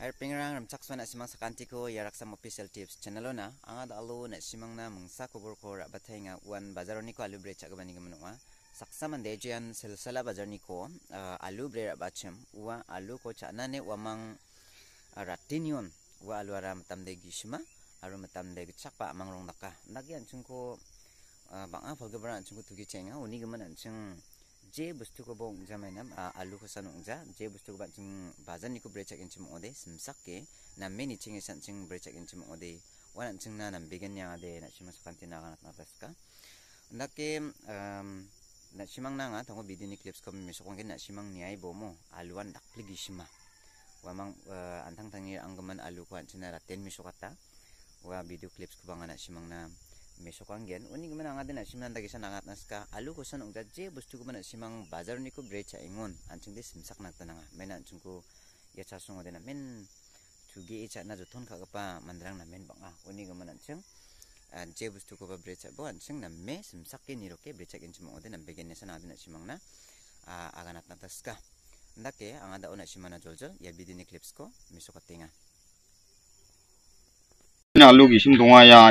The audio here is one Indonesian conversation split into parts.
Hai pengirang ramcak suan sakantiko sakantiku ya raksa official tips channel na ang ada alu na simang na mengsa kubur ko rabatay nga uan bazar ni ko alubre cak gabani gamanu wa saksa mandejian selsela bazar ni ko alubre ah, rabacem uwa alu ko cak nane uwa mang ah, ratinion uwa alu ara matam degi shima aru matam degi cak amang rong naka nagi ancung ko ah, bang afal gabaran ancung ko tugi cenga uni gaman ancung যে বস্তুকব উংজা মেনাম আলুকো সানো উংজা যে বস্তুকবা জিং বাজারনিকো ব্রেচাক ইনচিম ওদে সিমসাককে নামে নিচিং এসান জিং ব্রেচাক ইনচিম ওদে ওয়ান জিং না নাম বিগেন ইয়াদে নাচিমা সাকান্তি নাগা নাতনা তাসকা নাকে nasimang na nga tango bidini clips ko miso kong nasimang niya ibo mo aluan dakpligishima wamang uh, antang tangi ang gaman alu ko antina raten miso kata wa video clips ko ba nga nasimang na mesokan gen unik mana angkat na simang dagi san angkat naska alu kosan ungkat je bustu kumana simang bazar niku brecha ingon ancung de simsak nak tananga mena ancung ku ya chasung odena men tugi icha na joton kagapa mandrang na men banga unik mana ancung je bustu ku ba brecha bo ancung na me simsak ke niroke brecha gen simang odena begen nesa na odena simang na aganat na taska ndake angada ona simana joljol ya bidini clips ko mesokatenga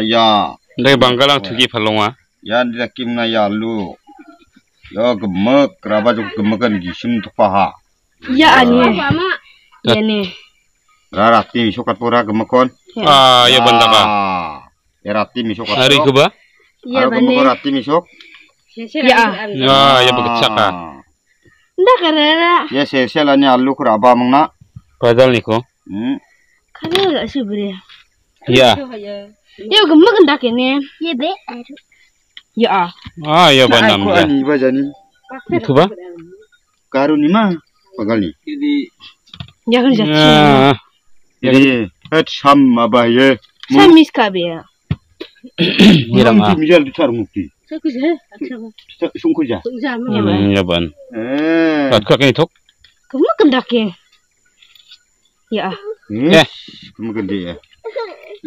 ya. Dai iya, banggalang iya. tuki palonga. Ya dia kimna ya lu. Ya gemek keraba juga gemekan gisim tu paha. Iya, ya ani. Ya ni. ti misukat pura gemekon. Ah ya bantaka. Ya rati misukat. Hari kuba? Ya bani. Hari rati misuk. Ya. Ah. Ya ya begecaka. Nda kerana. Ya sesi selanya alu keraba mengna. Padahal niko. Hmm. Karena gak sih beri. Ya? Iya. Ya, ya. ya gemuk ndak ini. Iya be. Iya Ah iya ah, banam. Nah, aku ya. ani ni. Itu ba? Karun pagal ni. Jadi ya kerja. Ya. Jadi het sam abaye. Sam be ya. mah. ma. jual besar mukti. Sungkuja. Sungkuja. Sungkuja. Ya ban. Eh. Kat kak ini tok. Gemuk ndak ya. Ya. Ah. Eh. Ya. Gemuk ndak ya.